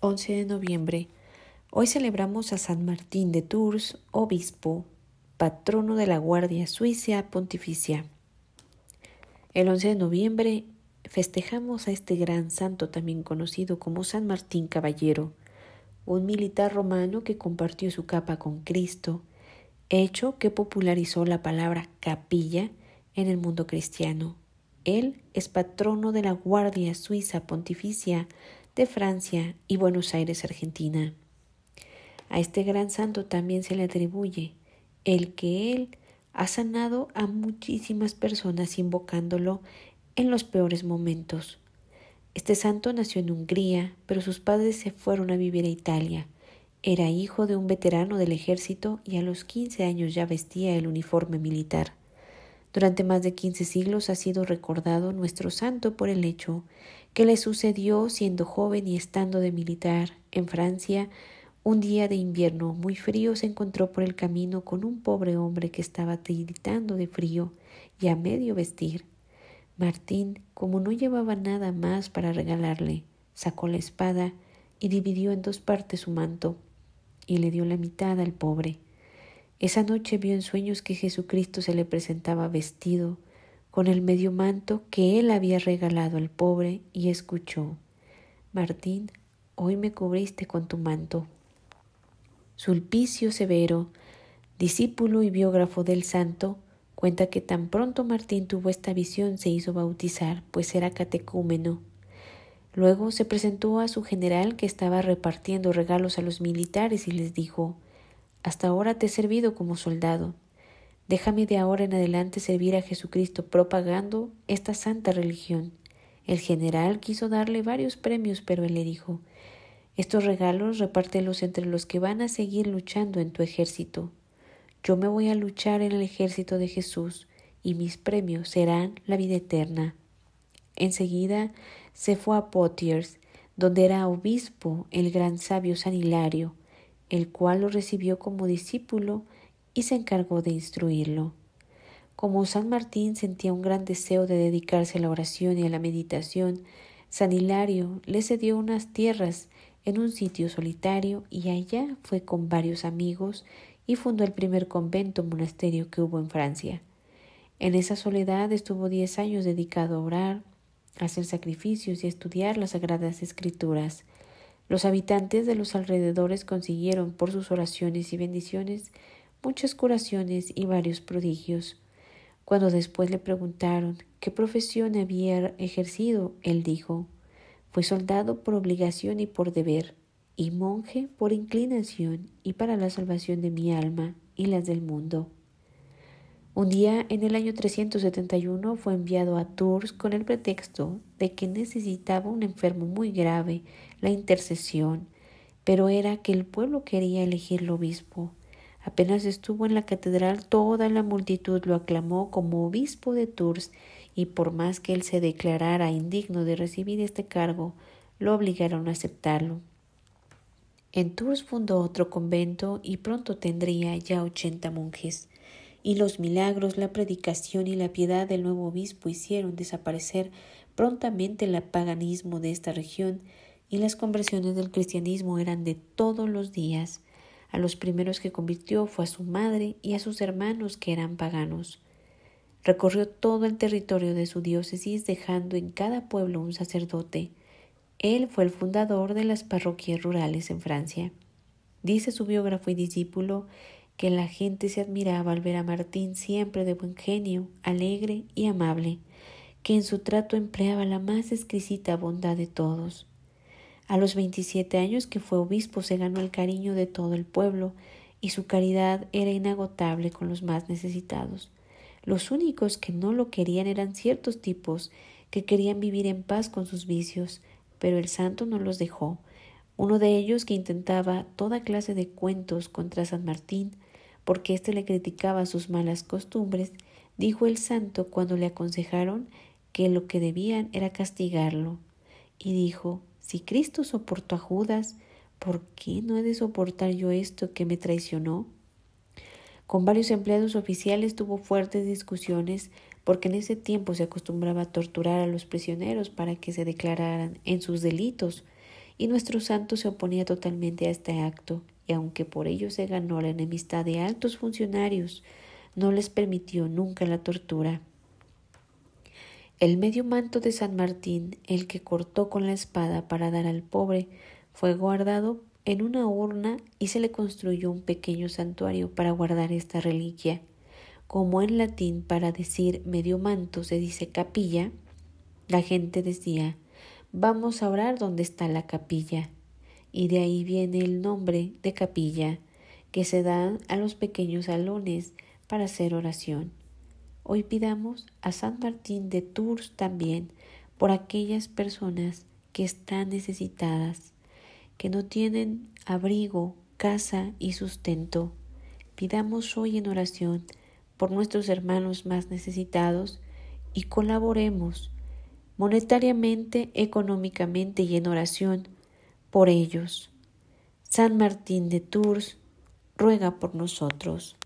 11 de noviembre. Hoy celebramos a San Martín de Tours, obispo, patrono de la Guardia Suiza Pontificia. El 11 de noviembre festejamos a este gran santo también conocido como San Martín Caballero, un militar romano que compartió su capa con Cristo, hecho que popularizó la palabra capilla en el mundo cristiano. Él es patrono de la Guardia Suiza Pontificia de Francia y Buenos Aires, Argentina. A este gran santo también se le atribuye el que él ha sanado a muchísimas personas invocándolo en los peores momentos. Este santo nació en Hungría, pero sus padres se fueron a vivir a Italia. Era hijo de un veterano del ejército y a los 15 años ya vestía el uniforme militar. Durante más de 15 siglos ha sido recordado nuestro santo por el hecho ¿Qué le sucedió siendo joven y estando de militar en Francia. Un día de invierno muy frío se encontró por el camino con un pobre hombre que estaba tiritando de frío y a medio vestir. Martín, como no llevaba nada más para regalarle, sacó la espada y dividió en dos partes su manto y le dio la mitad al pobre. Esa noche vio en sueños que Jesucristo se le presentaba vestido con el medio manto que él había regalado al pobre y escuchó, Martín, hoy me cubriste con tu manto. Sulpicio Severo, discípulo y biógrafo del santo, cuenta que tan pronto Martín tuvo esta visión se hizo bautizar, pues era catecúmeno. Luego se presentó a su general que estaba repartiendo regalos a los militares y les dijo, Hasta ahora te he servido como soldado Déjame de ahora en adelante servir a Jesucristo propagando esta santa religión. El general quiso darle varios premios, pero él le dijo Estos regalos repártelos entre los que van a seguir luchando en tu ejército. Yo me voy a luchar en el ejército de Jesús, y mis premios serán la vida eterna. Enseguida se fue a Potiers, donde era obispo el gran sabio San Hilario, el cual lo recibió como discípulo y se encargó de instruirlo. Como San Martín sentía un gran deseo de dedicarse a la oración y a la meditación, San Hilario le cedió unas tierras en un sitio solitario y allá fue con varios amigos y fundó el primer convento monasterio que hubo en Francia. En esa soledad estuvo diez años dedicado a orar, hacer sacrificios y estudiar las sagradas escrituras. Los habitantes de los alrededores consiguieron por sus oraciones y bendiciones muchas curaciones y varios prodigios. Cuando después le preguntaron qué profesión había ejercido, él dijo, fue soldado por obligación y por deber, y monje por inclinación y para la salvación de mi alma y las del mundo. Un día, en el año 371, fue enviado a Tours con el pretexto de que necesitaba un enfermo muy grave, la intercesión, pero era que el pueblo quería elegirlo obispo. Apenas estuvo en la catedral, toda la multitud lo aclamó como obispo de Tours y por más que él se declarara indigno de recibir este cargo, lo obligaron a aceptarlo. En Tours fundó otro convento y pronto tendría ya ochenta monjes, y los milagros, la predicación y la piedad del nuevo obispo hicieron desaparecer prontamente el paganismo de esta región, y las conversiones del cristianismo eran de todos los días. A los primeros que convirtió fue a su madre y a sus hermanos que eran paganos. Recorrió todo el territorio de su diócesis dejando en cada pueblo un sacerdote. Él fue el fundador de las parroquias rurales en Francia. Dice su biógrafo y discípulo que la gente se admiraba al ver a Martín siempre de buen genio, alegre y amable, que en su trato empleaba la más exquisita bondad de todos. A los 27 años que fue obispo se ganó el cariño de todo el pueblo y su caridad era inagotable con los más necesitados. Los únicos que no lo querían eran ciertos tipos que querían vivir en paz con sus vicios, pero el santo no los dejó. Uno de ellos que intentaba toda clase de cuentos contra San Martín, porque éste le criticaba sus malas costumbres, dijo el santo cuando le aconsejaron que lo que debían era castigarlo, y dijo si Cristo soportó a Judas, ¿por qué no he de soportar yo esto que me traicionó? Con varios empleados oficiales tuvo fuertes discusiones porque en ese tiempo se acostumbraba a torturar a los prisioneros para que se declararan en sus delitos, y nuestro santo se oponía totalmente a este acto, y aunque por ello se ganó la enemistad de altos funcionarios, no les permitió nunca la tortura. El medio manto de San Martín, el que cortó con la espada para dar al pobre, fue guardado en una urna y se le construyó un pequeño santuario para guardar esta reliquia. Como en latín para decir medio manto se dice capilla, la gente decía, vamos a orar donde está la capilla. Y de ahí viene el nombre de capilla, que se da a los pequeños salones para hacer oración. Hoy pidamos a San Martín de Tours también por aquellas personas que están necesitadas, que no tienen abrigo, casa y sustento. Pidamos hoy en oración por nuestros hermanos más necesitados y colaboremos monetariamente, económicamente y en oración por ellos. San Martín de Tours ruega por nosotros.